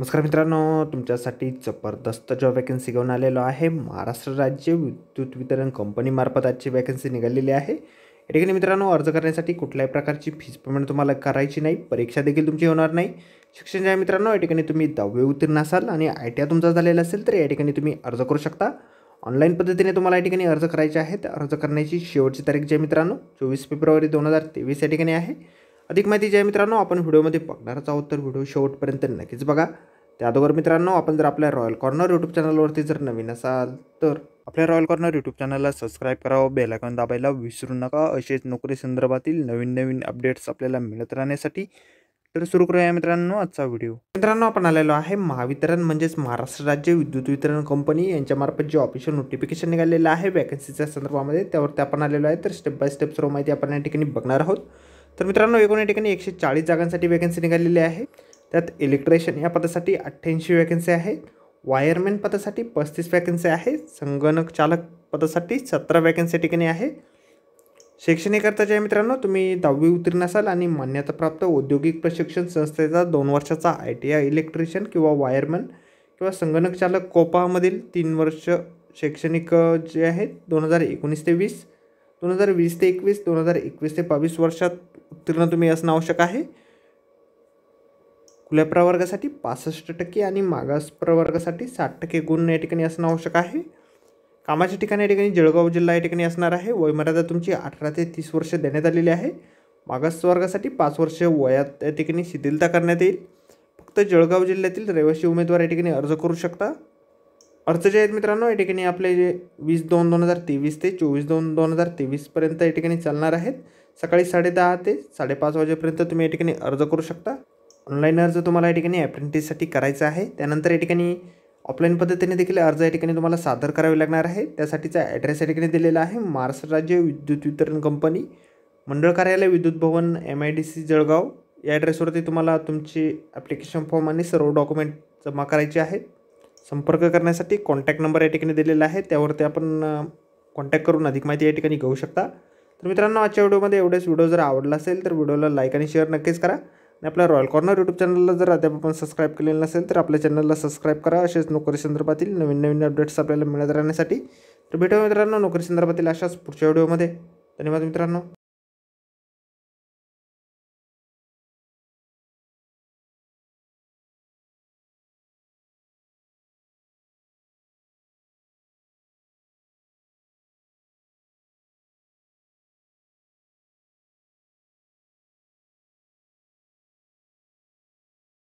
नमस्कार मित्रांनो तुमच्यासाठी जबरदस्त जॉब वॅकन्सी घेऊन आलेलो आहे महाराष्ट्र राज्य विद्युत वितरण कंपनीमार्फत आजची वॅकन्सी निघालेली आहे या ठिकाणी मित्रांनो अर्ज करण्यासाठी कुठल्याही प्रकारची फीज पेमेंट तुम्हाला करायची नाही परीक्षा देखील तुमची होणार नाही शिक्षण जे आहे मित्रांनो या ठिकाणी तुम्ही दहावी उत्तीर्ण असाल आणि आय टी आय तुमचा झालेला असेल तर या ठिकाणी तुम्ही अर्ज करू शकता ऑनलाईन पद्धतीने तुम्हाला या ठिकाणी अर्ज करायचे आहेत अर्ज करण्याची शेवटची तारीख जी आहे मित्रांनो चोवीस फेब्रुवारी दोन हजार तेवीस या ठिकाणी आहे अधिक माहिती जे आहे मित्रांनो आपण व्हिडिओमध्ये बघणारच आहोत तर व्हिडिओ शेवटपर्यंत नक्कीच बघा त्या मित्रांनो आपण जर आपल्या रॉयल कॉर्नर यूट्यूब चॅनलवरती जर नवीन असाल तर आपल्या रॉयल कॉर्नर यूट्यूब चॅनलला सबस्क्राईब करावं बेलायकॉन दाबायला विसरू नका असेच नोकरी संदर्भातील नवीन नवीन अपडेट्स आपल्याला मिळत राहण्यासाठी तर सुरू करूया मित्रांनो आजचा व्हिडिओ मित्रांनो आपण आलेलो आहे महावितरण म्हणजेच महाराष्ट्र राज्य विद्युत वितरण कंपनी यांच्यामार्फत जे ऑफिशियल नोटिफिकेशन निघालेलं आहे वॅकन्सीच्या संदर्भामध्ये त्यावरती आपण आलेलो आहे तर स्टेप बाय स्टेप सर्व माहिती आपण या ठिकाणी बघणार आहोत तर मित्रांनो एकूण या ठिकाणी एकशे चाळीस जागांसाठी वॅकन्सी निघालेली आहे त्यात इलेक्ट्रिशियन या पदासाठी अठ्ठ्याऐंशी वॅकन्सी आहे वायरमॅन पदासाठी पस्तीस वॅकन्सी आहे संगणक चालक पदासाठी सतरा वॅकन्सी ठिकाणी आहे आहे मित्रांनो तुम्ही दहावी उत्तीर्ण असाल आणि मान्यताप्राप्त औद्योगिक प्रशिक्षण संस्थेचा दोन वर्षाचा आय टी आय इलेक्ट्रिशियन किंवा वायरमॅन किंवा संगणक चालक कोपामधील तीन वर्ष शैक्षणिक जे आहेत दोन हजार एकोणीस ते वीस दोन हजार वीस ते एकवीस दोन हजार एकवीस ते बावीस वर्षात उत्तीर्ण तुम्ही असणं आवश्यक आहे खुल्या प्रवर्गासाठी पासष्ट टक्के आणि मागास प्रवर्गासाठी साठ टक्के गुण या ठिकाणी असणं आवश्यक आहे कामाच्या ठिकाणी या ठिकाणी जळगाव जिल्हा या ठिकाणी असणार आहे वयमर्यादा तुमची अठरा ते तीस वर्ष देण्यात आलेली आहे मागास वर्गासाठी पाच वर्ष वयात या ठिकाणी शिथिलता करण्यात येईल फक्त जळगाव जिल्ह्यातील रहिवासी उमेदवार या ठिकाणी अर्ज करू शकता अर्ज जे आहेत मित्रांनो या ठिकाणी आपले जे वीस दोन दोन हजार तेवीस ते चोवीस दोन दोन हजार तेवीसपर्यंत या ठिकाणी चालणार आहेत सकाळी साडेदहा ते साडेपाच वाजेपर्यंत तुम्ही या ठिकाणी अर्ज करू शकता ऑनलाईन अर्ज तुम्हाला या ठिकाणी अप्रेंटिससाठी करायचा आहे त्यानंतर या ठिकाणी ऑफलाईन पद्धतीने देखील अर्ज या ठिकाणी तुम्हाला सादर करावे लागणार आहे त्यासाठीचा ॲड्रेस या ठिकाणी दिलेला आहे महाराष्ट्र राज्य विद्युत वितरण कंपनी मंडळ कार्यालय विद्युत भवन M I D C Jalgaon या ॲड्रेसवरती तुम्हाला तुमची ॲप्लिकेशन फॉर्म आणि सर्व डॉक्युमेंट जमा करायचे आहेत संपर्क करण्यासाठी कॉन्टॅक्ट नंबर या ठिकाणी दिलेला आहे त्यावरती आपण कॉन्टॅक्ट करून अधिक माहिती या ठिकाणी घेऊ शकता तर मित्रांनो आजच्या व्हिडिओमध्ये एवढेच व्हिडिओ जर आवडला असेल तर व्हिडिओला लाईक आणि शेअर नक्कीच करा आणि आपल्या रॉयल कॉर्नर यूट्यूब चॅनलला जर अद्याप आपण सबस्क्राईब केलेलं नसेल तर आपल्या चॅनलला सबस्क्राईब करा असेच नोकरी संदर्भातील नवीन नवीन अपडेट्स आपल्याला मिळत राहण्यासाठी तर भेटूया मित्रांनो नोकरी संदर्भातील अशाच पुढच्या व्हिडिओमध्ये धन्यवाद मित्रांनो